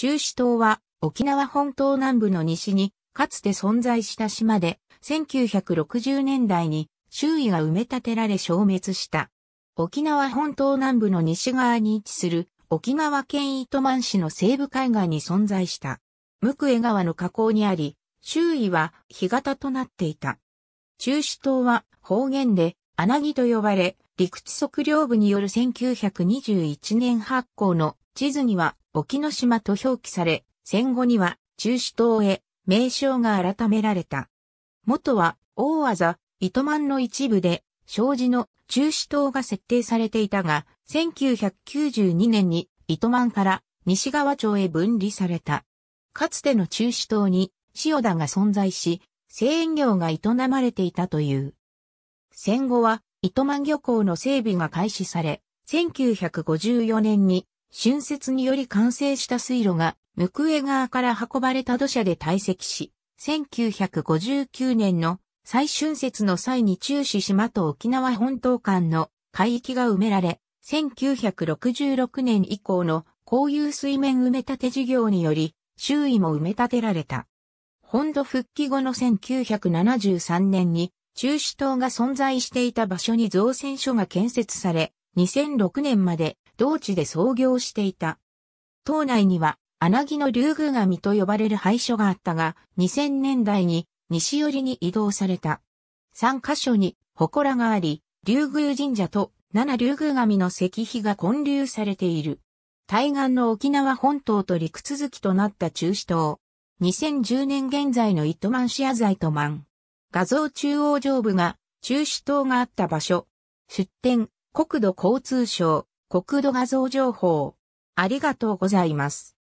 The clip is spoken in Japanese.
中止島は沖縄本島南部の西にかつて存在した島で1960年代に周囲が埋め立てられ消滅した。沖縄本島南部の西側に位置する沖縄県糸満市の西部海岸に存在した。ムクエ川の河口にあり、周囲は干潟となっていた。中止島は方言で穴木と呼ばれ、陸地測量部による1921年発行の地図には沖ノ島と表記され、戦後には中止島へ名称が改められた。元は大技、糸満の一部で、障子の中止島が設定されていたが、1992年に糸満から西川町へ分離された。かつての中止島に塩田が存在し、製塩業が営まれていたという。戦後は糸満漁港の整備が開始され、1954年に春節により完成した水路が、ムクエ川から運ばれた土砂で堆積し、1959年の最春節の際に中止島と沖縄本島間の海域が埋められ、1966年以降の公有水面埋め立て事業により、周囲も埋め立てられた。本土復帰後の1973年に、中止島が存在していた場所に造船所が建設され、2006年まで同地で創業していた。島内には、穴木の竜宮神と呼ばれる廃所があったが、2000年代に西寄りに移動された。3カ所に祠があり、竜宮神社と七竜宮神の石碑が建立されている。対岸の沖縄本島と陸続きとなった中止島。2010年現在の糸満市アザイトマン。画像中央上部が中止島があった場所。出展、国土交通省。国土画像情報。ありがとうございます。